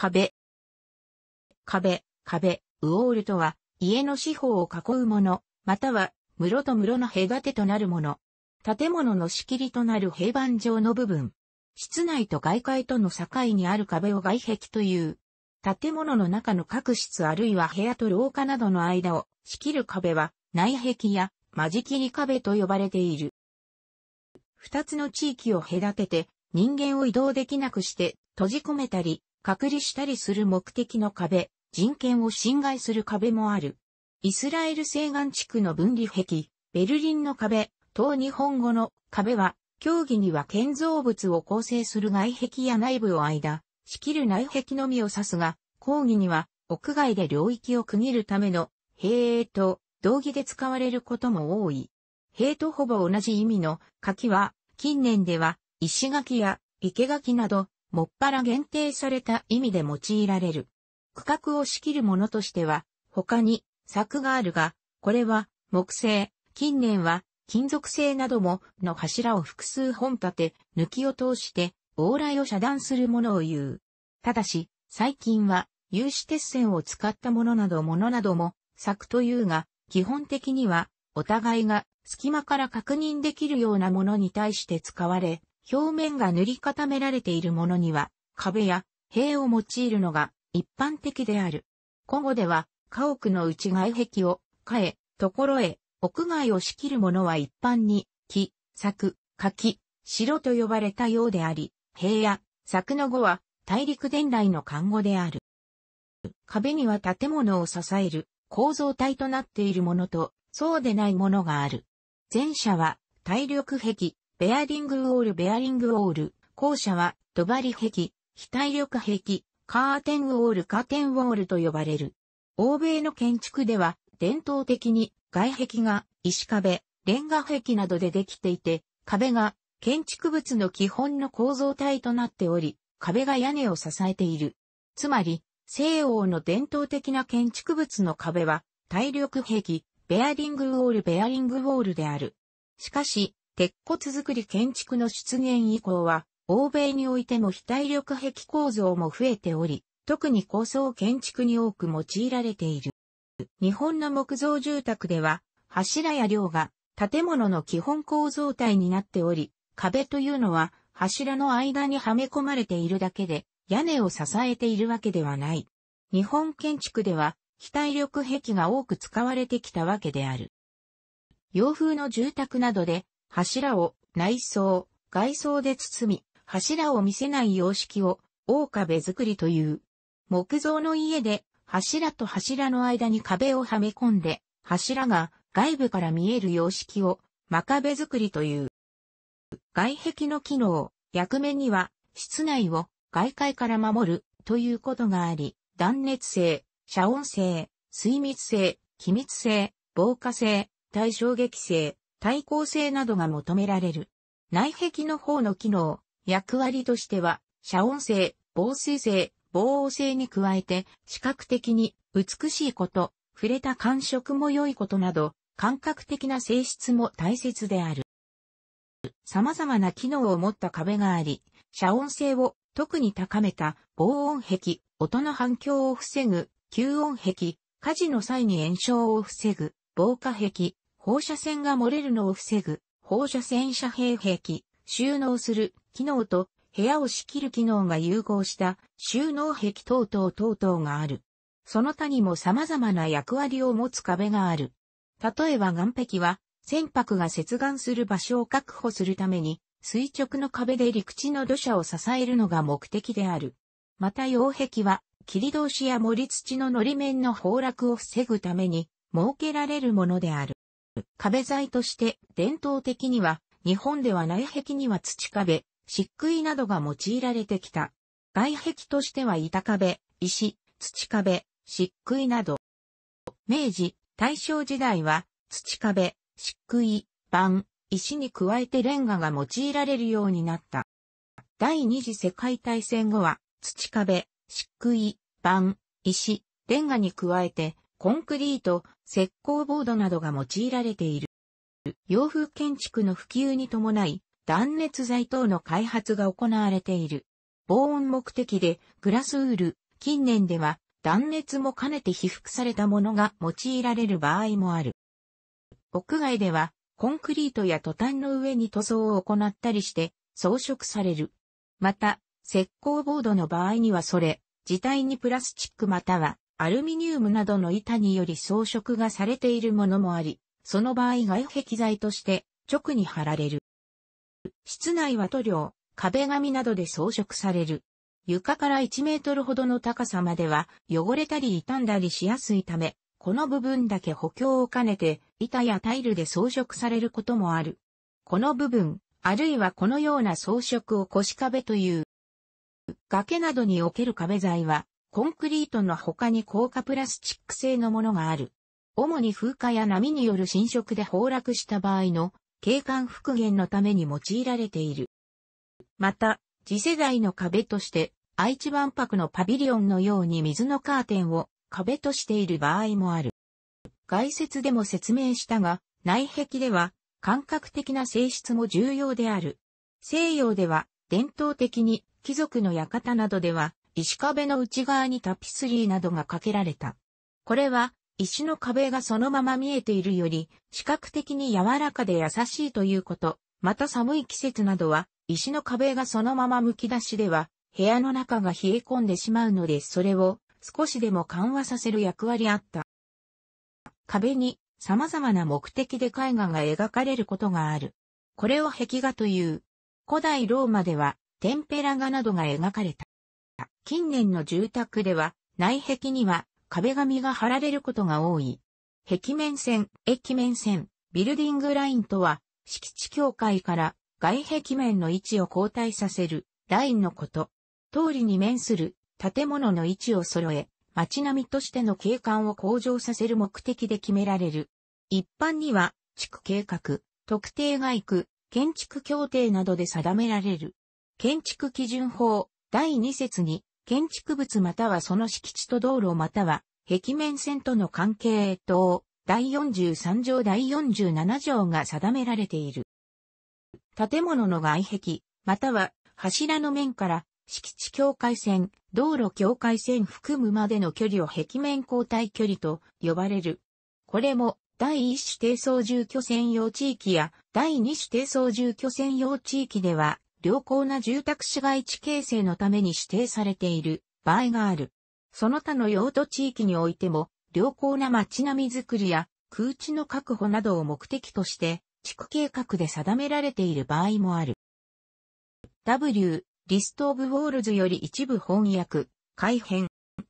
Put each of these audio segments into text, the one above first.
壁。壁、壁、ウォールとは、家の四方を囲うもの、または、室と室の隔てとなるもの。建物の仕切りとなる平板状の部分。室内と外界との境にある壁を外壁という。建物の中の各室あるいは部屋と廊下などの間を仕切る壁は内壁や間仕切り壁と呼ばれている。二つの地域を隔てて人間を移動できなくして閉じ込めたり隔離したりする目的の壁、人権を侵害する壁もある。イスラエル西岸地区の分離壁、ベルリンの壁、東日本語の壁は、競技には建造物を構成する外壁や内部を間、仕切る内壁のみを指すが、講義には屋外で領域を区切るための営と同義で使われることも多い。兵とほぼ同じ意味の柿は、近年では石垣や生垣などもっぱら限定された意味で用いられる。区画を仕切るものとしては、他に柵があるが、これは木製、近年は金属製などもの柱を複数本立て、抜きを通して往来を遮断するものを言う。ただし、最近は有刺鉄線を使ったものなどものなども柵というが、基本的にはお互いが隙間から確認できるようなものに対して使われ、表面が塗り固められているものには、壁や塀を用いるのが一般的である。古語では、家屋の内外壁を、家え、ところへ、屋外を仕切るものは一般に、木、柵、柿、城と呼ばれたようであり、塀や柵の語は大陸伝来の漢語である。壁には建物を支える構造体となっているものと、そうでないものがある。前者は、体力壁、ベアリングウォールベアリングウォール、校舎はドバリ壁、非体力壁、カーテンウォールカーテンウォールと呼ばれる。欧米の建築では伝統的に外壁が石壁、レンガ壁などでできていて、壁が建築物の基本の構造体となっており、壁が屋根を支えている。つまり、西欧の伝統的な建築物の壁は、体力壁、ベアリングウォールベアリングウォールである。しかし、鉄骨造り建築の出現以降は、欧米においても非体力壁構造も増えており、特に高層建築に多く用いられている。日本の木造住宅では、柱や梁が建物の基本構造体になっており、壁というのは柱の間にはめ込まれているだけで、屋根を支えているわけではない。日本建築では、非体力壁が多く使われてきたわけである。洋風の住宅などで柱を内装、外装で包み、柱を見せない様式を、大壁作りという。木造の家で、柱と柱の間に壁をはめ込んで、柱が外部から見える様式を、真壁作りという。外壁の機能、役目には、室内を外界から守るということがあり、断熱性、遮音性、水密性、気密性、防火性、対衝撃性、耐候性などが求められる。内壁の方の機能、役割としては、遮音性、防水性、防音性に加えて、視覚的に美しいこと、触れた感触も良いことなど、感覚的な性質も大切である。様々な機能を持った壁があり、遮音性を特に高めた防音壁、音の反響を防ぐ、吸音壁、火事の際に炎症を防ぐ、防火壁、放射線が漏れるのを防ぐ、放射線遮蔽壁、収納する、機能と、部屋を仕切る機能が融合した収納壁等々等々がある。その他にも様々な役割を持つ壁がある。例えば岸壁は、船舶が接岸する場所を確保するために、垂直の壁で陸地の土砂を支えるのが目的である。また擁壁は、切り通しや盛り土ののり面の崩落を防ぐために設けられるものである。壁材として伝統的には日本では内壁には土壁、漆喰などが用いられてきた。外壁としては板壁、石、土壁、漆喰など。明治、大正時代は土壁、漆喰、板、石に加えてレンガが用いられるようになった。第二次世界大戦後は土壁、漆喰、板、石、レンガに加えてコンクリート、石膏ボードなどが用いられている。洋風建築の普及に伴い、断熱材等の開発が行われている。防音目的で、グラスウール、近年では断熱も兼ねて被覆されたものが用いられる場合もある。屋外では、コンクリートやトタンの上に塗装を行ったりして装飾される。また、石膏ボードの場合にはそれ、自体にプラスチックまたはアルミニウムなどの板により装飾がされているものもあり、その場合外壁材として直に貼られる。室内は塗料、壁紙などで装飾される。床から1メートルほどの高さまでは汚れたり傷んだりしやすいため、この部分だけ補強を兼ねて板やタイルで装飾されることもある。この部分、あるいはこのような装飾を腰壁という。崖などにおける壁材はコンクリートの他に硬化プラスチック製のものがある。主に風化や波による侵食で崩落した場合の景観復元のために用いられている。また、次世代の壁として愛知万博のパビリオンのように水のカーテンを壁としている場合もある。外説でも説明したが、内壁では感覚的な性質も重要である。西洋では伝統的に貴族の館などでは石壁の内側にタピスリーなどがかけられた。これは、石の壁がそのまま見えているより、視覚的に柔らかで優しいということ。また寒い季節などは、石の壁がそのまま剥き出しでは、部屋の中が冷え込んでしまうので、それを少しでも緩和させる役割あった。壁に様々な目的で絵画が描かれることがある。これを壁画という。古代ローマでは、テンペラ画などが描かれた。近年の住宅では、内壁には壁紙が貼られることが多い。壁面線、駅面線、ビルディングラインとは、敷地境界から外壁面の位置を交代させるラインのこと。通りに面する建物の位置を揃え、街並みとしての景観を向上させる目的で決められる。一般には、地区計画、特定外区、建築協定などで定められる。建築基準法第2節に建築物またはその敷地と道路または壁面線との関係等、第43条第47条が定められている。建物の外壁、または柱の面から敷地境界線、道路境界線含むまでの距離を壁面交代距離と呼ばれる。これも第1種低層住居専用地域や第2種低層住居専用地域では良好な住宅市街地形成のために指定されている場合がある。その他の用途地域においても、良好な街並みづくりや空地の確保などを目的として、地区計画で定められている場合もある。W、リスト・オブ・ウォールズより一部翻訳、改変、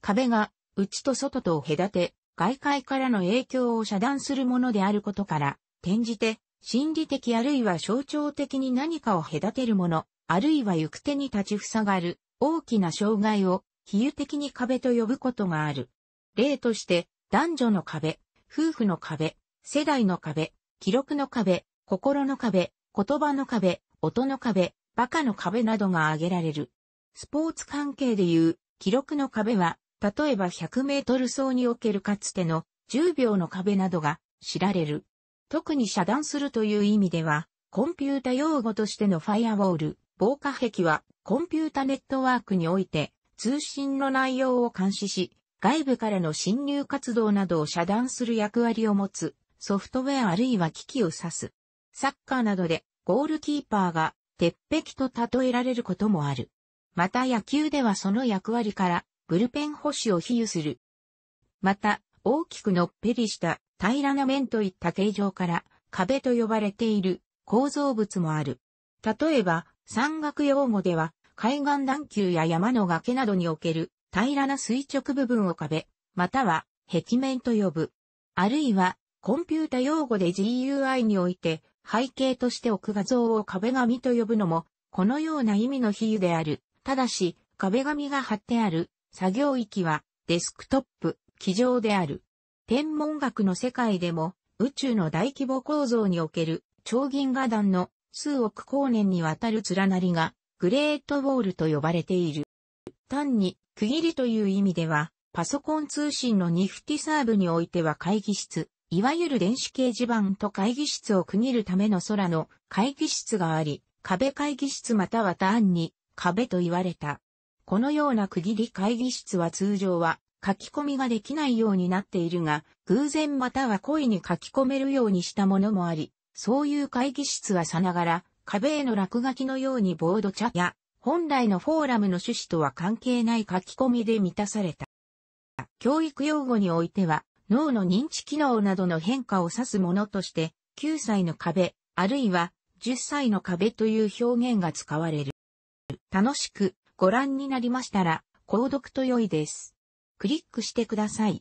壁が内と外とを隔て、外界からの影響を遮断するものであることから、転じて、心理的あるいは象徴的に何かを隔てるもの、あるいは行く手に立ち塞がる、大きな障害を、比喩的に壁と呼ぶことがある。例として、男女の壁、夫婦の壁、世代の壁、記録の壁、心の壁、言葉の壁、音の壁、バカの壁などが挙げられる。スポーツ関係でいう、記録の壁は、例えば100メートル走におけるかつての10秒の壁などが知られる。特に遮断するという意味では、コンピュータ用語としてのファイアウォール、防火壁は、コンピュータネットワークにおいて、通信の内容を監視し、外部からの侵入活動などを遮断する役割を持つ、ソフトウェアあるいは機器を指す。サッカーなどで、ゴールキーパーが、鉄壁と例えられることもある。また野球ではその役割から、ブルペン保守を比喩する。また、大きくのっぺりした平らな面といった形状から壁と呼ばれている構造物もある。例えば、山岳用語では、海岸段丘や山の崖などにおける平らな垂直部分を壁、または壁面と呼ぶ。あるいは、コンピュータ用語で GUI において、背景として置く画像を壁紙と呼ぶのも、このような意味の比喩である。ただし、壁紙が貼ってある作業域はデスクトップ、機上である。天文学の世界でも宇宙の大規模構造における超銀河団の数億光年にわたる連なりがグレートウォールと呼ばれている。単に区切りという意味ではパソコン通信のニフティサーブにおいては会議室、いわゆる電子掲示板と会議室を区切るための空の会議室があり、壁会議室または単に壁と言われた。このような区切り会議室は通常は書き込みができないようになっているが、偶然または故意に書き込めるようにしたものもあり、そういう会議室はさながら、壁への落書きのようにボードチトや、本来のフォーラムの趣旨とは関係ない書き込みで満たされた。教育用語においては、脳の認知機能などの変化を指すものとして、9歳の壁、あるいは10歳の壁という表現が使われる。楽しくご覧になりましたら、購読と良いです。クリックしてください。